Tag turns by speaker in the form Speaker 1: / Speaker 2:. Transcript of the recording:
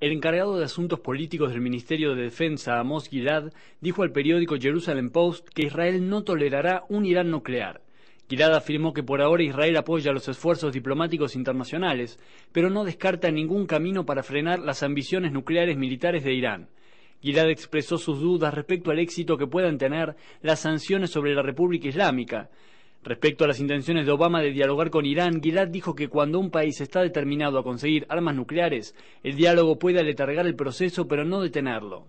Speaker 1: El encargado de asuntos políticos del Ministerio de Defensa, Amos Gilad, dijo al periódico Jerusalem Post que Israel no tolerará un Irán nuclear. Gilad afirmó que por ahora Israel apoya los esfuerzos diplomáticos internacionales, pero no descarta ningún camino para frenar las ambiciones nucleares militares de Irán. Gilad expresó sus dudas respecto al éxito que puedan tener las sanciones sobre la República Islámica, Respecto a las intenciones de Obama de dialogar con Irán, Gilad dijo que cuando un país está determinado a conseguir armas nucleares, el diálogo puede aletargar el proceso pero no detenerlo.